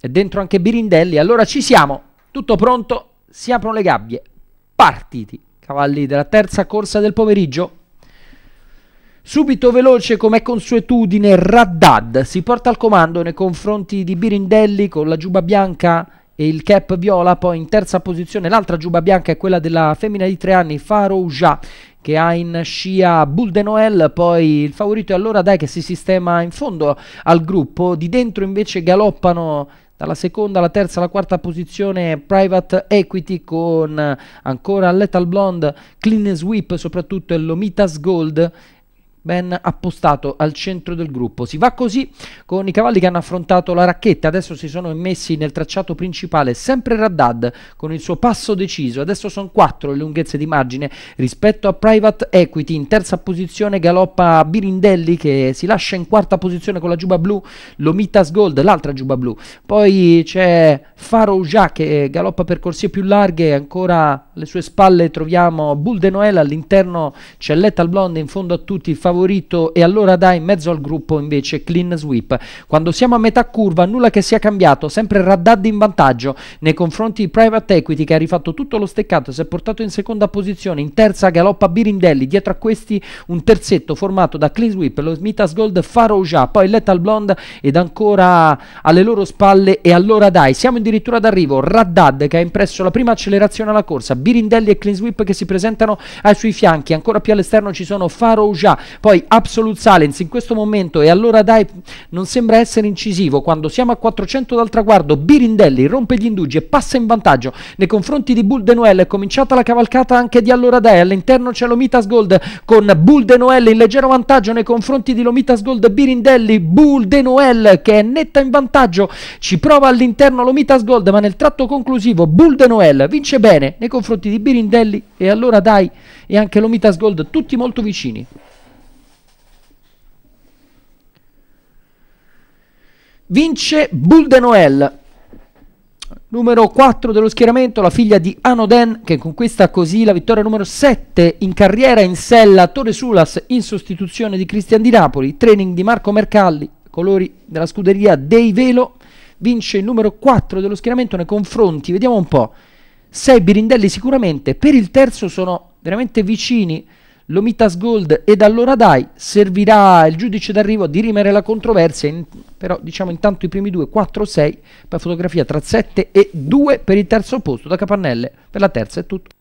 è dentro anche Birindelli, allora ci siamo, tutto pronto, si aprono le gabbie, partiti, cavalli della terza corsa del pomeriggio. Subito veloce come consuetudine, Raddad si porta al comando nei confronti di Birindelli con la giuba bianca e il cap viola, poi in terza posizione l'altra giuba bianca è quella della femmina di tre anni, Faro Farouja, che ha in scia Bull de Noel, poi il favorito è allora dai che si sistema in fondo al gruppo, di dentro invece galoppano dalla seconda alla terza alla quarta posizione Private Equity con ancora Lethal Blonde, Clean Sweep soprattutto e l'Omitas Gold ben appostato al centro del gruppo. Si va così con i cavalli che hanno affrontato la racchetta, adesso si sono immessi nel tracciato principale, sempre Raddad con il suo passo deciso, adesso sono quattro le lunghezze di margine rispetto a Private Equity, in terza posizione galoppa Birindelli che si lascia in quarta posizione con la giuba blu, Lomitas Gold, l'altra giuba blu, poi c'è Faro Farouja che galoppa per corsie più larghe, ancora alle sue spalle troviamo Bull de Noel, all'interno c'è Lethal Blonde, in fondo a tutti il favorito e allora dai in mezzo al gruppo invece clean sweep. Quando siamo a metà curva nulla che sia cambiato, sempre Raddad in vantaggio nei confronti di Private Equity che ha rifatto tutto lo steccato, si è portato in seconda posizione, in terza galoppa Birindelli, dietro a questi un terzetto formato da clean sweep, lo Smithas Gold Farouja, poi Lethal Blonde ed ancora alle loro spalle e allora dai, siamo addirittura d'arrivo, Raddad che ha impresso la prima accelerazione alla corsa, Birindelli e clean sweep che si presentano ai suoi fianchi, ancora più all'esterno ci sono Farouja, poi Absolute Silence in questo momento e allora dai non sembra essere incisivo. Quando siamo a 400 dal traguardo, Birindelli rompe gli indugi e passa in vantaggio nei confronti di Bull de Noel. È cominciata la cavalcata anche di allora dai. All'interno c'è Lomitas Gold con Bull de Noel in leggero vantaggio nei confronti di Lomitas Gold. Birindelli, Bull de Noel che è netta in vantaggio. Ci prova all'interno Lomitas Gold, ma nel tratto conclusivo Bull de Noel vince bene nei confronti di Birindelli e allora dai e anche Lomitas Gold tutti molto vicini. vince Bull de Buldenoel, numero 4 dello schieramento, la figlia di Anoden, che conquista così la vittoria numero 7 in carriera in sella Torre Sulas in sostituzione di Cristian Di Napoli, training di Marco Mercalli, colori della scuderia Dei Velo, vince il numero 4 dello schieramento nei confronti, vediamo un po', 6 Birindelli sicuramente, per il terzo sono veramente vicini Lomitas Gold e da allora dai servirà il giudice d'arrivo a dirimere la controversia, in, però diciamo intanto i primi due, 4-6 per fotografia tra 7 e 2 per il terzo posto da Capannelle, per la terza è tutto.